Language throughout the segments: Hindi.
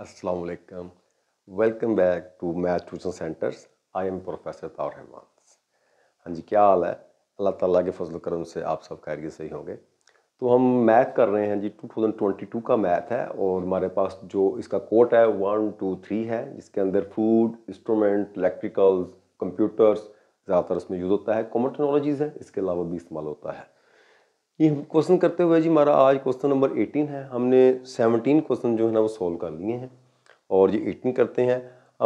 अस्सलाम वालेकुम welcome back to math tuition centers I am professor Tawar Rahman हाँ जी क्या हाल है अल्लाह ताला के फजल करम से आप सब खैरियत सही होंगे तो हम मैथ कर रहे हैं जी 2022 का मैथ है और हमारे पास जो इसका कोट है वन टू थ्री है जिसके अंदर फूड इंस्ट्रूमेंट इलेक्ट्रिकल्स कंप्यूटर्स ज़्यादातर उसमें यूज़ होता है कॉमन टेक्नोलॉजीज़ है इसके अलावा भी इस्तेमाल होता है ये क्वेश्चन करते हुए जी हमारा आज क्वेश्चन नंबर 18 है हमने 17 क्वेश्चन जो है ना वो सॉल्व कर लिए हैं और ये 18 करते हैं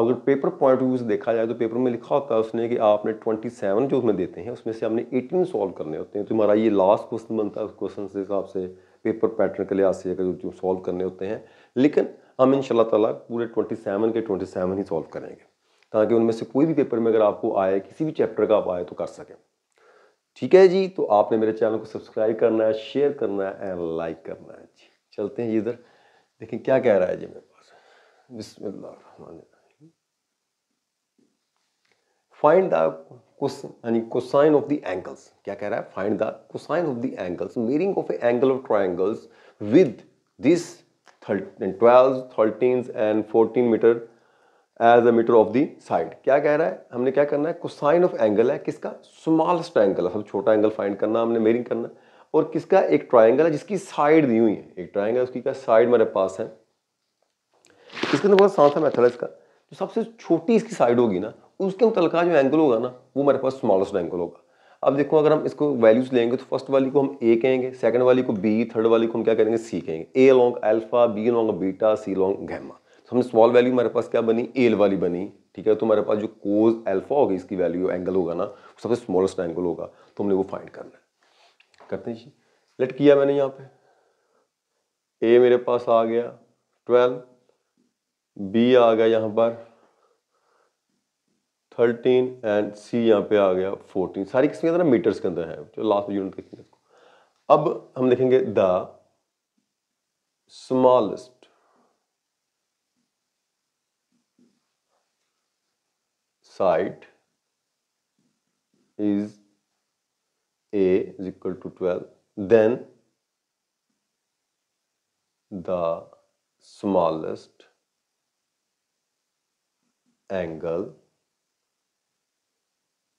अगर पेपर पॉइंट ऑफ व्यू से देखा जाए तो पेपर में लिखा होता है उसने कि आपने 27 जो उसमें देते हैं उसमें से आपने 18 सॉल्व करने होते हैं तो हमारा ये लास्ट क्वेश्चन बनता है उस क्वेश्चन से हिसाब से पेपर पैटर्न के लिहाज से अगर जो सॉल्व करने होते हैं लेकिन हम इन ताला पूरे सेवन के सेवन ही सॉल्व करेंगे ताकि उनमें से कोई भी पेपर में अगर आपको आए किसी भी चैप्टर का आप आए तो कर सकें ठीक है जी तो आपने मेरे चैनल को सब्सक्राइब करना है शेयर करना है एंड लाइक करना है जी चलते हैं जी इधर देखें क्या कह रहा है जी मेरे पास फाइंड द यानी कोसाइन ऑफ द एंगल्स क्या कह रहा है find the cosine of the angles meaning of angle of triangles with this twelve thirteen and fourteen meter edge a meter of the side क्या कह रहा है हमने क्या करना है कोसाइन ऑफ एंगल है किसका स्मॉलेस्ट एंगल है सब मतलब छोटा एंगल फाइंड करना हमने मेरिंग करना और किसका एक ट्राइंगल है जिसकी साइड दी हुई है एक ट्राइंगल उसकी क्या साइड मेरे पास है इसके अंदर बहुत सांस है मेथड इसका जो सबसे छोटी इसकी साइड होगी ना उसके मुतलका जो एंगल होगा ना वो मेरे पास स्मॉलेस्ट एंगल होगा अब देखो अगर हम इसको वैल्यूज लेंगे तो फर्स्ट वाली को हम ए कहेंगे सेकंड वाली को बी थर्ड वाली को हम क्या करेंगे सी कहेंगे A long alpha B long beta C long gamma हमने स्मॉल वैल्यू हमारे पास क्या बनी एल वाली बनी ठीक है तो हमारे पास जो कोज एल्फा होगी इसकी वैल्यू एंगल होगा ना वो सबसे स्मॉलेस्ट एंगल होगा तो हमने वो फाइंड करना है करते हैं जी लेट किया मैंने यहाँ पे ए मेरे पास आ गया ट्वेल्व बी आ गया यहाँ पर थर्टीन एंड सी यहाँ पे आ गया फोर्टीन सारी किस्में अंदर मीटर्स के अंदर है जो लास्ट यूनिट देखेंगे अब हम देखेंगे the smallest side is a is equal to 12 then the smallest angle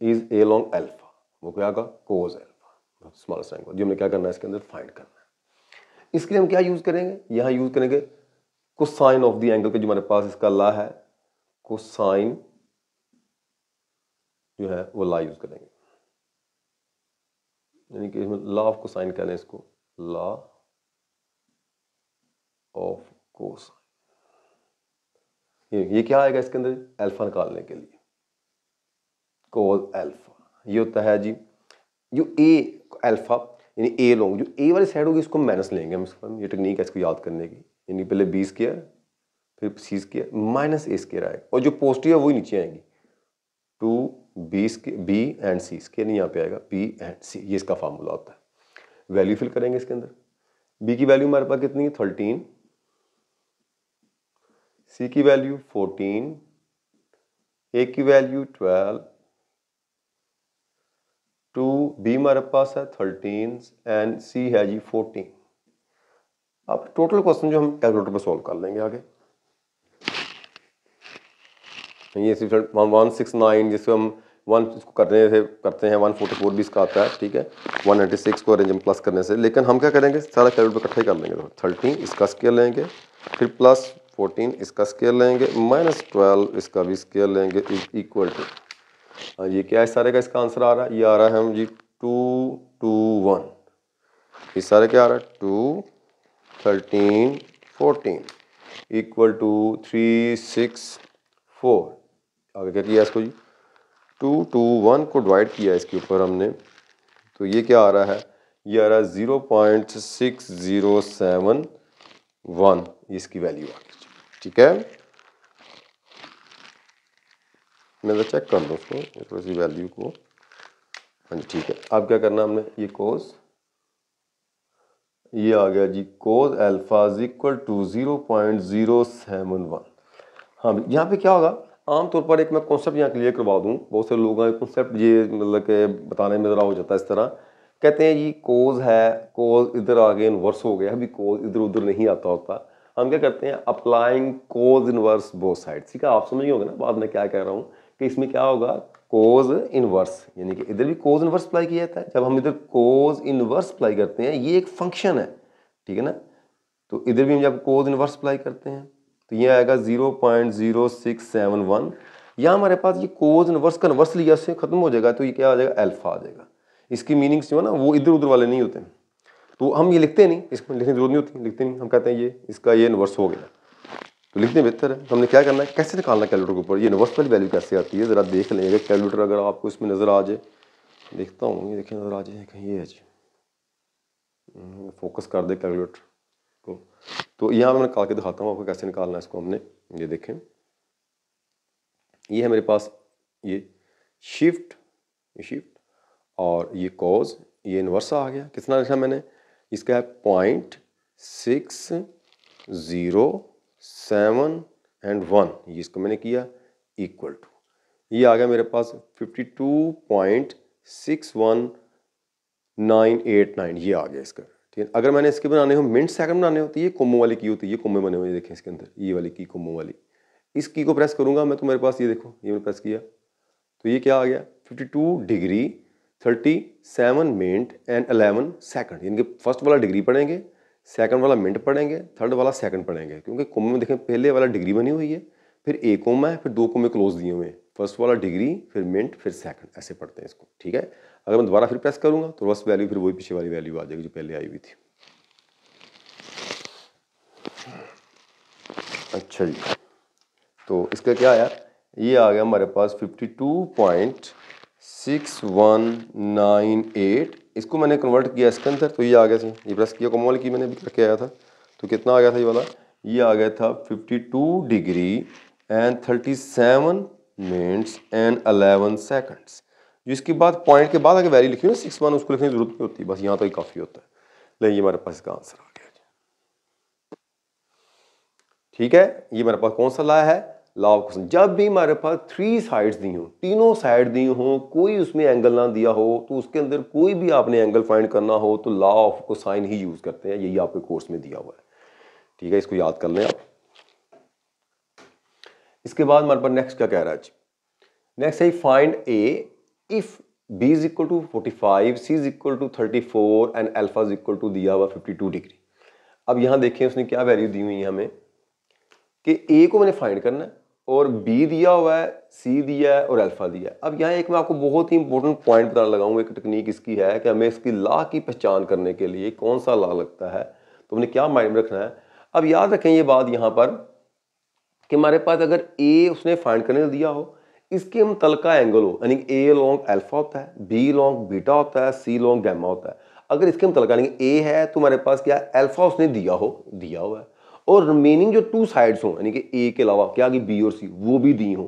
is A long alpha वो क्या होगा कोज एल्फा स्मॉलेस्ट एंगल जो हमें क्या करना है इसके अंदर फाइंड करना है इसके लिए हम क्या यूज़ करेंगे यहां यूज़ करेंगे कोसाइन ऑफ द एंगल के जो हमारे पास इसका ला है कोसाइन जो है वो ला यूज़ करेंगे यानी कि इसमें लॉ ऑफ साइन कह लें इसको लॉ ऑफ कोस ये, क्या आएगा इसके अंदर एल्फा निकालने के लिए कोज एल्फा ये होता है जी जो ए एल्फा यानी ए लोग जो ए वाली साइड होगी इसको माइनस लेंगे हम ये टेक्निक है इसको याद करने की यानी पहले बी स्केयर फिर C square minus A square आएगा और जो पॉजिटिव है वही नीचे आएंगी two B B and C नहीं यहाँ पे आएगा बी एंड सी ये इसका फार्मूला होता है वैल्यू फिल करेंगे इसके अंदर बी की वैल्यू हमारे पास कितनी है थर्टीन सी की वैल्यू फोर्टीन ए की वैल्यू ट्वेल्व टू बी हमारे पास है थर्टीन एंड सी है जी फोर्टीन अब टोटल क्वेश्चन जो हम कैलकुलेटर पर सॉल्व कर लेंगे आगे ये वन सिक्स नाइन जिसको हम वन इसको करने से करते हैं वन फोर्टी फोर भी इसका आता है ठीक है वन नाइन्टी सिक्स को अरेंज प्लस करने से लेकिन हम क्या करेंगे सारा कैलकुलेट इकट्ठे कर लेंगे थर्टीन इसका स्केयर लेंगे फिर प्लस फोर्टीन इसका स्केयर लेंगे माइनस ट्वेल्व इसका भी स्केयर लेंगे इज इक्वल टू ये क्या है सारे का इसका आंसर आ रहा है ये आ रहा है हम जी टू टू वन ये सारे क्या आ रहा है two thirteen fourteen equal to three six four आगे क्या किया इसको जी टू टू वन को डिवाइड किया इसके ऊपर हमने तो ये क्या आ रहा है ये आ रहा है zero point six zero seven one इसकी वैल्यू आ गई ठीक है मैं चेक तो कर दो उसको थोड़ी सी वैल्यू को हाँ जी ठीक है अब क्या करना हमने ये कोस ये आ गया जी cos alpha is equal to zero point zero seven one हाँ यहाँ पे क्या होगा आम तौर पर एक मैं कॉन्सेप्ट यहाँ क्लियर करवा दूँ बहुत से लोगों का कॉन्सेप्ट ये मतलब के बताने में ज़रा हो जाता है इस तरह कहते हैं जी कोज है कोज इधर आ गए इनवर्स हो गया अभी कोज इधर उधर नहीं आता होता हम क्या करते हैं applying cos inverse both side ठीक है आप समझिए होगा ना बाद में क्या कह रहा हूँ कि इसमें क्या होगा कोज इनवर्स यानी कि इधर भी कोज इनवर्स अप्लाई किया जाता है जब हम इधर कोज इनवर्स अप्लाई करते हैं ये एक फंक्शन है ठीक है ना तो इधर भी हम जब कोज इनवर्स अप्लाई करते हैं तो ये आएगा zero point zero six seven one या हमारे पास ये कोज इनवर्स कन्वर्स लिया से खत्म हो जाएगा तो ये क्या आ जाएगा अल्फा आ जाएगा इसकी मीनिंग्स जो है ना वो इधर उधर वाले नहीं होते तो हम ये लिखते नहीं इसमें लिखने की जरूरत नहीं होती लिखते नहीं हम कहते हैं ये इसका ये इनवर्स हो गया तो लिखने बेहतर है तो हमने क्या करना है कैसे निकालना कैलकुलेटर के ऊपर ये इनवर्स वाली वैल्यू कैसे आती है ज़रा देख लेंगे कैलकुलेटर अगर आपको इसमें नज़र आ जाए देखता हूँ ये देखिए नज़र आ जाए कहीं ये है जी फोकस हम्म, कर दे कैलकुलेटर तो यहाँ मैं निकाल के दिखाता हूँ आपको कैसे निकालना है इसको हमने ये देखें ये है मेरे पास ये शिफ्ट ये शिफ्ट और ये कॉज ये इन्वर्सा आ गया कितना लिखा मैंने इसका है point six zero seven and one ये इसको मैंने किया इक्वल टू ये आ गया मेरे पास fifty two point six one nine eight nine ये आ गया इसका ठीक है अगर मैंने इसके बनाने हो मिनट सेकंड बनाने हो तो ये कोमो वाली की होती है ये कोमे बने हुए देखें इसके अंदर ये वाली की कोमो वाली इस की को प्रेस करूँगा मैं तो मेरे पास ये देखो ये मैंने प्रेस किया तो ये क्या आ गया 52 डिग्री 37 मिनट एंड 11 सेकंड यानी कि फर्स्ट वाला डिग्री पढ़ेंगे सेकंड वाला मिनट पढ़ेंगे थर्ड वाला सेकंड पढ़ेंगे क्योंकि कोमे में देखें पहले वाला डिग्री बनी हुई है फिर एक कोमा है फिर दो कोमे क्लोज दिए हुए हैं फर्स्ट वाला डिग्री फिर मिनट फिर सेकंड ऐसे पढ़ते हैं इसको ठीक है अगर मैं दोबारा फिर प्रेस करूँगा तो बस वैल्यू फिर वही पीछे वाली वैल्यू आ जाएगी जो पहले आई हुई थी अच्छा जी तो इसका क्या आया ये आ गया हमारे पास 52.6198 इसको मैंने कन्वर्ट किया इसके अंदर तो ये आ गया सर ये प्रेस किया कोमोल की मैंने अभी आया था तो कितना आ गया था ये वाला ये आ गया था 52 degree and 37 minutes and 11 seconds जिसके बाद पॉइंट के बाद अगर वैल्यू लिखी ना सिक्स वन उसको लिखने की जरूरत नहीं होती बस यहाँ तो ही काफ़ी होता है लेकिन ये हमारे पास इसका आंसर आ गया ठीक है ये हमारे पास कौन सा लाया है लाव क्वेश्चन जब भी हमारे पास थ्री साइड्स दी हों तीनों साइड दी हों कोई उसमें एंगल ना दिया हो तो उसके अंदर कोई भी आपने एंगल फाइंड करना हो तो लॉ ऑफ को साइन ही यूज़ करते हैं यही आपके कोर्स में दिया हुआ है ठीक है इसको याद कर लें आप इसके बाद हमारे पास नेक्स्ट क्या कह रहा है जी नेक्स्ट है find A if b is equal to forty five C is equal to thirty four and alpha is equal to दिया हुआ फिफ्टी टू डिग्री अब यहाँ देखें उसने क्या वैल्यू दी हुई है हमें कि a को मैंने फाइंड करना है और b दिया हुआ है c दिया है और अल्फा दिया है अब यहाँ एक मैं आपको बहुत ही इंपॉर्टेंट पॉइंट बताने लगाऊंगा एक टेक्निक इसकी है कि हमें इसकी ला की पहचान करने के लिए कौन सा ला लगता है तो हमने क्या माइंड में रखना है अब याद रखें ये बात यहाँ पर कि हमारे पास अगर ए उसने फाइंड करने दिया हो इसके हम तल का एंगल हो यानी ए लॉन्ग अल्फा होता है बी लॉन्ग बीटा होता है सी लॉन्ग गैमा होता है अगर इसके हम तल का यानी ए है तो हमारे पास क्या अल्फा उसने दिया हो दिया हुआ है और रिमेनिंग जो टू साइड्स हों यानी कि ए के अलावा क्या कि बी और सी वो भी दी हों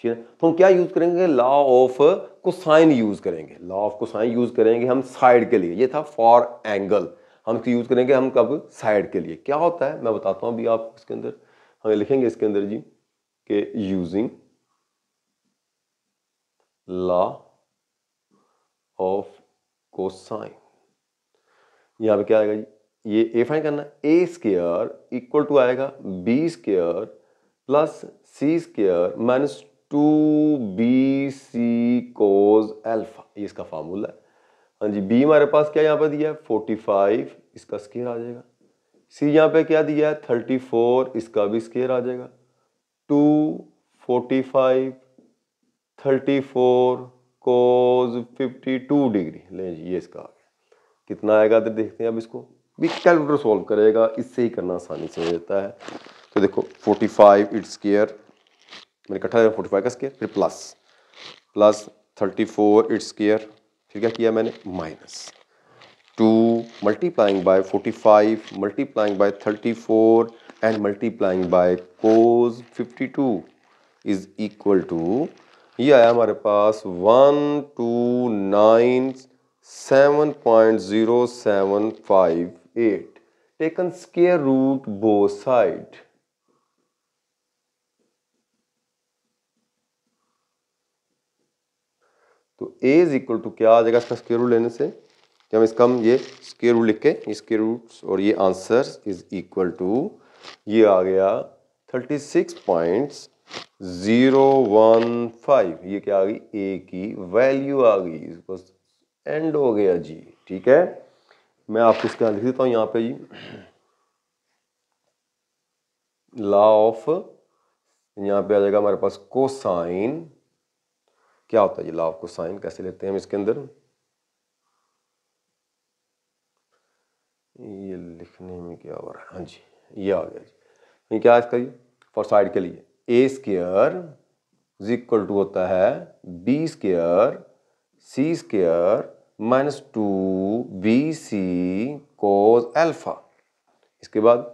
ठीक है तो हम क्या यूज़ करेंगे लॉ ऑफ कोसाइन यूज़ करेंगे लॉ ऑफ कोसाइन यूज़ करेंगे हम साइड के लिए ये था फॉर एंगल हम इसको तो यूज़ करेंगे हम कब साइड के लिए क्या होता है मैं बताता हूँ अभी आपको इसके अंदर हमें लिखेंगे इसके अंदर जी के यूजिंग लॉ ऑफ कोसाइन यहाँ पे क्या आएगा जी ये ए फाइन करना ए स्केयर इक्वल टू आएगा B square plus C square minus two B C cos alpha ये इसका फार्मूला है हाँ जी बी हमारे पास क्या यहाँ पे दिया है फोर्टी फाइव इसका स्केयर आ जाएगा सी यहाँ पे क्या दिया है थर्टी फोर इसका भी स्केयर आ जाएगा two forty five thirty four cos fifty two degree ले जी ये इसका आ गया कितना आएगा तो देखते हैं अब इसको भी कैलकुलेटर सॉल्व करेगा इससे ही करना आसानी से हो जाता है तो देखो फोर्टी फाइव इट्स केयर मैंने इकट्ठा किया फोर्टी फाइव का स्केयर फिर plus plus thirty four its square फिर क्या किया मैंने minus two multiplying by forty five multiplying by thirty four and multiplying by cos fifty two is equal to ये आया हमारे पास one two nine seven point zero seven five eight taken square root both side तो a इज इक्वल टू क्या आ जाएगा इसका स्केयर रूट लेने से जब इसका हम ये स्केयर रूट लिख के इसके रूट और ये आंसर इज इक्वल टू ये आ गया thirty six points zero one five ये क्या आ गई ए की वैल्यू आ गई बस एंड हो गया जी ठीक है मैं आपको इसका लिख देता हूं यहां पे जी लॉ ऑफ यहां पे आ जाएगा हमारे पास कोसाइन क्या होता है जी लॉ ऑफ कोसाइन कैसे लेते हैं हम इसके अंदर ये लिखने में क्या हो रहा है हाँ जी ये आ गया जी क्या इसका जी फॉर साइड के लिए A square is equal to होता है B square C square minus two B C cos alpha इसके बाद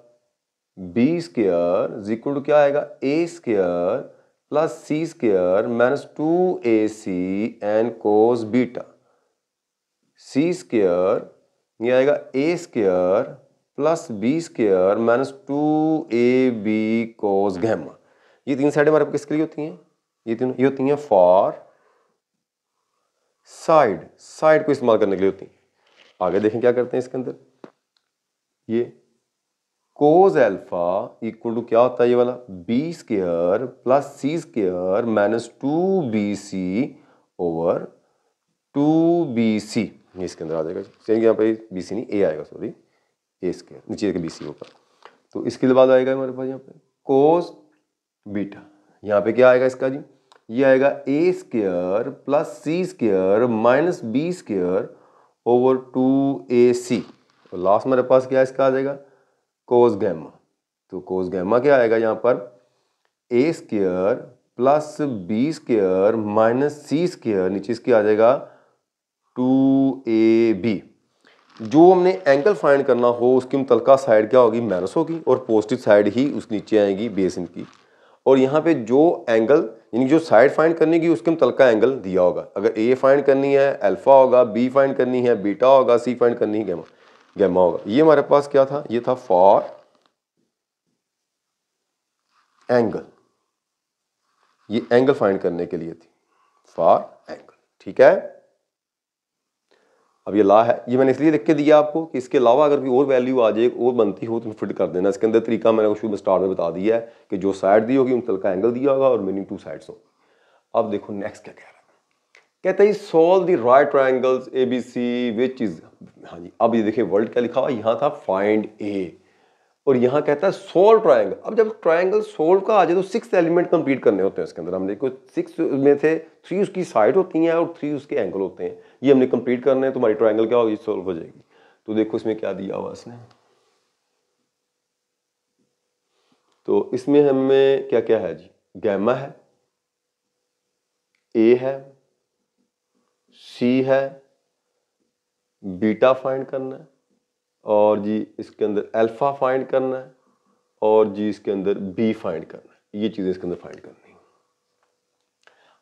B square is equal to क्या आएगा A square plus C square minus two A C and cos beta C square ये आएगा A square plus B square minus two A B cos gamma ये तीन साइड हमारे किसके लिए होती हैं ये तीनों ये होती हैं फॉर साइड साइड को इस्तेमाल करने के लिए होती हैं आगे देखें क्या करते हैं इसके अंदर ये कोज एल्फा इक्वल टू क्या होता है ये वाला B square plus C square minus two B C over two B C ये इसके अंदर आ जाएगा चलिए यहाँ पर बी सी नहीं ए आएगा सॉरी ए स्केयर नीचे बी सी होगा तो इसके बाद आएगा हमारे पास यहाँ पे कोज बीटा यहाँ पे क्या आएगा इसका जी ये आएगा A square plus C square minus B square over two A C और लास्ट मेरे पास क्या इसका आ जाएगा कोस गैमा तो कोस गैमा क्या आएगा यहाँ पर a square plus B square minus c square नीचे इसके आ जाएगा टू ए बी जो हमने एंगल फाइंड करना हो उसकी मुतलका साइड क्या होगी माइनस होगी और पॉजिटिव साइड ही उस नीचे आएगी बेसिन की और यहाँ पे जो एंगल यानी जो साइड फाइंड करने की उसके का एंगल दिया होगा अगर ए फाइंड करनी है अल्फ़ा होगा बी फाइंड करनी है बीटा होगा सी फाइंड करनी है गैमा गैमा होगा ये हमारे पास क्या था ये था फॉर एंगल ये एंगल फाइंड करने के लिए थी फॉर एंगल ठीक है अब ये ला है ये मैंने इसलिए लिख के दिया आपको कि इसके अलावा अगर कोई और वैल्यू आ जाए और बनती हो तो फिट कर देना इसके अंदर तरीका मैंने शुरू में स्टार्ट में बता दिया है कि जो साइड दी होगी उन तल का एंगल दिया होगा और मीनिंग टू साइड्स हो अब देखो नेक्स्ट क्या कह रहा है कहते हैं solve the right triangles A B C which is हाँ जी अब ये देखिए वर्ल्ड क्या लिखा हुआ यहाँ था फाइंड ए और यहाँ कहता है सोल ट्राइंगल अब जब ट्राइंगल सोल्व का आ जाए तो सिक्स एलिमेंट कंप्लीट करने होते हैं उसके अंदर हमने कुछ सिक्स में से थ्री उसकी साइड होती हैं और थ्री उसके एंगल होते हैं ये हमने कंप्लीट करने हैं तुम्हारी ट्राइंगल क्या होगी सोल्व हो जाएगी तो देखो इसमें क्या दिया हुआ इसने तो इसमें हमें क्या क्या है जी गैमा है ए है सी है बीटा फाइंड करना है और जी इसके अंदर अल्फ़ा फाइंड करना है और जी इसके अंदर बी फाइंड करना है ये चीज़ें इसके अंदर फाइंड करनी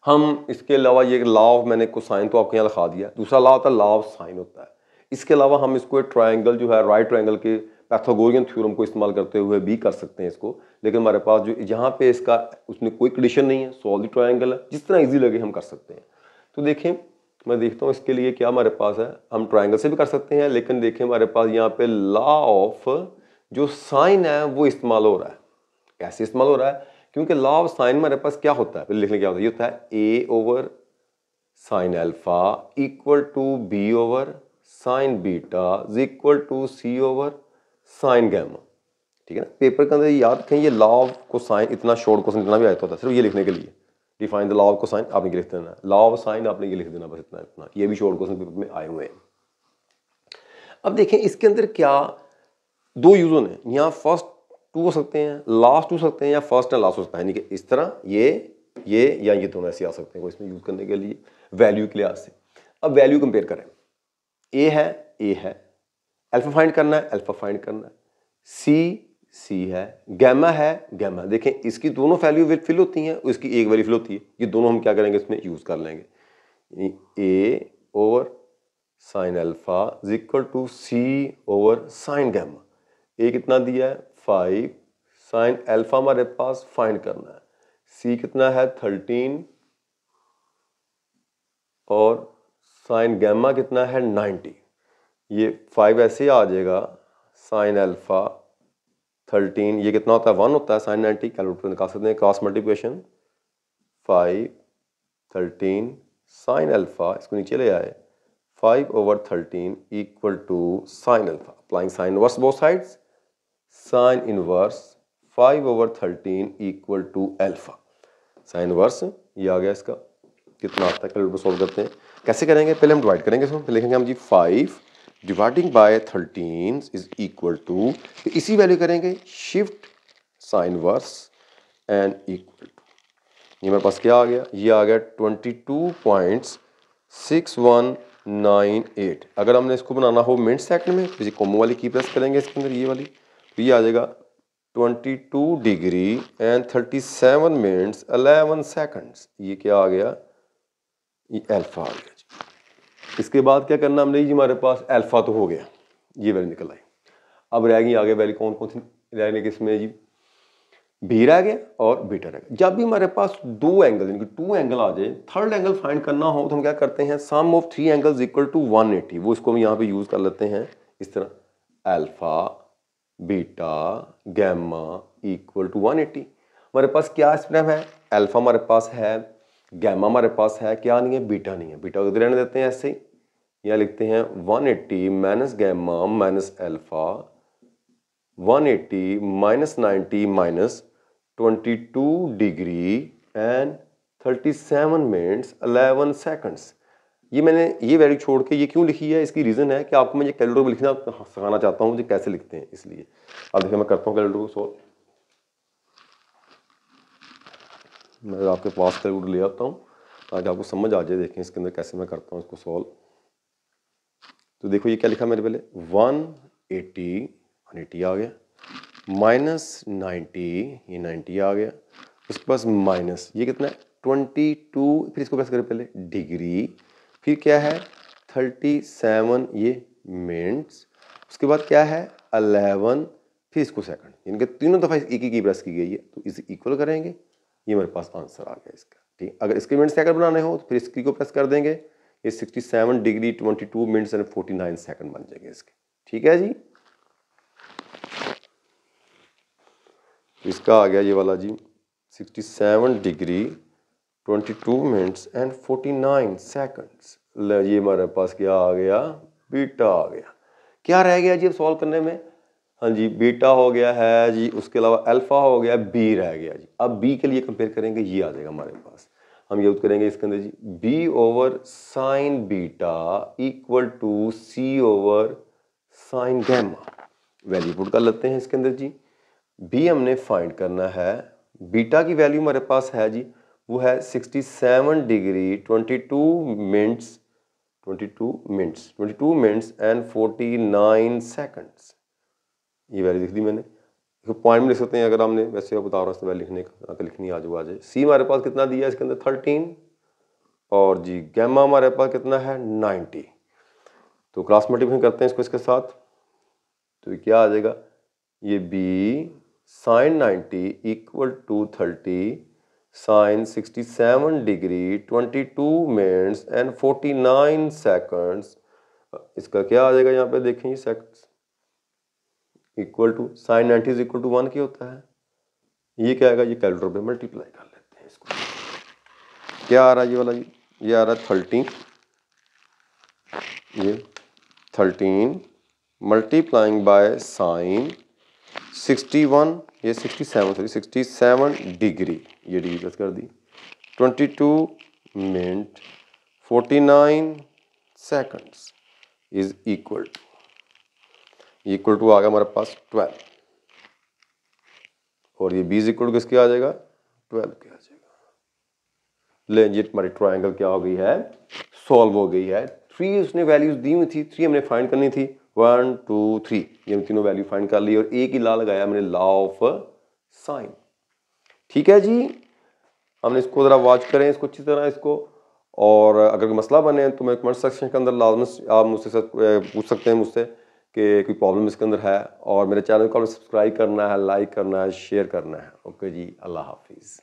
हम इसके अलावा ये लॉ ऑफ मैंने कुछ साइन तो आपके यहाँ लिखा दिया दूसरा लॉ होता है लॉ ऑफ साइन होता है इसके अलावा हम इसको ट्राइंगल जो है राइट ट्राइंगल के पैथोगोरियन थ्योरम को इस्तेमाल करते हुए भी कर सकते हैं इसको लेकिन हमारे पास जो यहाँ पे इसका उसमें कोई कंडीशन नहीं है सॉल द ट्राइंगल है जिस तरह इजी लगे हम कर सकते हैं तो देखें मैं देखता हूँ इसके लिए क्या हमारे पास है हम ट्राइंगल से भी कर सकते हैं लेकिन देखें हमारे पास यहाँ पे लॉ ऑफ जो साइन है वो इस्तेमाल हो रहा है कैसे इस्तेमाल हो रहा है क्योंकि लॉ ऑफ साइन हमारे पास क्या होता है फिर लिखने क्या होता है ये होता है a over sine alpha equal to b over sine beta is equal to c over sine gamma ठीक है ना पेपर के अंदर याद रखें ये लॉ ऑफ को साइन इतना शॉर्ट क्वेश्चन इतना भी आता तो होता है सिर्फ ये लिखने के लिए define the law of cosine आपने लिख देना लॉ ऑफ साइन आपने ये लिख देना बस इतना इतना ये भी शॉर्ट क्वेश्चन पेपर में आए हुए हैं अब देखें इसके अंदर क्या दो यूजों ने यहाँ फर्स्ट टू हो सकते हैं लास्ट हो सकते हैं या फर्स्ट एंड लास्ट हो सकता है यानी कि इस तरह ये ये या ये दोनों ऐसे आ सकते हैं इसमें यूज़ करने के लिए वैल्यू के लिहाज से अब वैल्यू कंपेयर करें ए है ए है अल्फा फाइंड करना है अल्फा फाइंड करना है सी सी है गैमा है गैमा देखें इसकी दोनों वैल्यू फिल होती हैं और इसकी एक वैल्यू फिल होती है ये दोनों हम क्या करेंगे इसमें यूज़ कर लेंगे a over sine alpha is equal to c over sine gamma a कितना दिया है फाइव साइन अल्फ़ा हमारे पास फाइंड करना है सी कितना है थर्टीन और साइन गैमा कितना है नाइन्टी ये फाइव ऐसे आ जाएगा साइन अल्फ़ा थर्टीन ये कितना होता है वन होता है साइन नाइन्टी कैलकुलेटर निकाल सकते हैं cross multiplication five thirteen sine alpha इसको नीचे ले आए five over thirteen equal to sine alpha applying sine inverse both sides sine inverse five over thirteen equal to alpha sine verse ये आ गया इसका कितना आता है कैलकुलेटर सॉल्व करते हैं कैसे करेंगे पहले हम डिवाइड करेंगे इसमें लिखेंगे हम जी five dividing by thirteen is equal to इसी वैल्यू करेंगे shift sine verse and equal to ये मेरे पास क्या आ गया ये आ गया twenty two point six one nine eight अगर हमने इसको बनाना हो मिनट सेकंड में तो ये कोमो वाली की प्रेस करेंगे इसके अंदर ये वाली तो ये आ जाएगा twenty two degree and thirty seven minutes eleven seconds ये क्या आ गया ये अल्फा आ गया इसके बाद क्या करना हमने जी हमारे पास अल्फ़ा तो हो गया ये वैल्यू निकल आई अब रह गई आगे वैल्यू कौन कौन सी रह गई इसमें जी भी रह गया और बीटा रह गया जब भी हमारे पास दो एंगल यानी कि टू एंगल आ जाए थर्ड एंगल फाइंड करना हो तो हम क्या करते हैं sum of three angles equal to eighty वो इसको हम यहाँ पे यूज़ कर लेते हैं इस तरह alpha beta gamma equal to eighty हमारे पास क्या स्प्रम है एल्फा हमारे पास है गैमा हमारे पास है क्या नहीं है बीटा नहीं है बीटा उधर रहने देते हैं ऐसे ही या लिखते हैं one eighty minus gamma minus alpha one eighty minus ninety minus twenty two degree and thirty seven minutes eleven seconds ये मैंने ये वैल्यू छोड़ के ये क्यों लिखी है इसकी रीज़न है कि आपको मैं ये कैलडो में लिखना हाँ, सिखाना चाहता हूँ मुझे कैसे लिखते हैं इसलिए अब देखिए मैं करता हूँ कैलडो को सॉल्व मैं आपके पास से रूट ले आता हूँ ताकि आपको समझ आ जाए देखें इसके अंदर कैसे मैं करता हूँ इसको सॉल्व तो देखो ये क्या लिखा मेरे पहले वन एटी वन एटी आ गया माइनस नाइन्टी ये नाइन्टी आ गया उसके पास माइनस ये कितना है ट्वेंटी टू फिर इसको कैसे करें पहले डिग्री फिर क्या है थर्टी सेवन ये मिनट्स उसके बाद क्या है अलेवन फिर इसको सेकंड यानी कि तीनों दफ़ा एक ही की प्रेस की गई है तो इसे इक्वल करेंगे ये मेरे पास आंसर आ गया इसका ठीक अगर इसके मिनट सेकंड बनाने हो तो फिर इसकी को प्रेस कर देंगे ये 67 डिग्री 22 मिनट्स एंड 49 सेकेंड बन जाएंगे इसके ठीक है जी तो इसका आ गया ये वाला जी 67 डिग्री 22 मिनट्स एंड 49 सेकेंड्स ये हमारे पास क्या आ गया बीटा आ गया क्या रह गया जी अब सॉल्व करने में हाँ जी बीटा हो गया है जी उसके अलावा अल्फ़ा हो गया बी रह गया जी अब बी के लिए कंपेयर करेंगे ये आ जाएगा हमारे पास हम यूज करेंगे इसके अंदर जी b over sine beta equal to c over sine gamma value put कर लेते हैं इसके अंदर जी बी हमने फाइंड करना है बीटा की वैल्यू हमारे पास है जी वो है sixty seven degree twenty two minutes twenty two minutes twenty two minutes and forty nine seconds ये वैल्यू लिख दी मैंने इसको पॉइंट में लिख सकते हैं अगर हमने वैसे आप बता रहा हूँ वैल्यू लिखने का आकर लिखनी आज वो आ जाए सी हमारे पास कितना दिया है इसके अंदर थर्टीन और जी गैमा हमारे पास कितना है नाइन्टी तो क्रॉस मल्टीप्लिकेशन करते हैं इसको इसके साथ तो क्या आ जाएगा ये b sine ninety equal to thirty sine sixty seven degree twenty two minutes and forty nine seconds इसका क्या आ जाएगा यहाँ पे देखें ये equal to sine ninety is equal to one के होता है ये क्या आएगा ये कैलकुलेटर पे मल्टीप्लाई कर लेते हैं इसको क्या आ रहा है ये वाला जी ये आ रहा है थर्टीन ये thirteen multiplying by sine sixty one ये sixty seven sorry sixty seven degree ये डिग्री प्लस कर दी twenty two minute forty nine seconds is equal to equal to आ गया हमारे पास ट्वेल्व और ये बीज इक्वल टू किसके आ जाएगा ट्वेल्व के आ जाएगा लें जी हमारी ट्राइंगल क्या हो गई है सॉल्व हो गई है थ्री उसने वैल्यूज दी हुई थी थ्री हमने फाइंड करनी थी वन टू थ्री ये हम तीनों वैल्यू फाइंड कर ली और एक ही ला लगाया हमने ला ऑफ साइन ठीक है जी हमने इसको ज़रा वॉच करें इसको अच्छी तरह इसको और अगर मसला बने तो मैं कमेंट सेक्शन के अंदर लाजमन आप मुझसे पूछ सकते हैं मुझसे कि कोई प्रॉब्लम इसके अंदर है और मेरे चैनल को सब्सक्राइब करना है लाइक करना है शेयर करना है ओके जी अल्लाह हाफिज़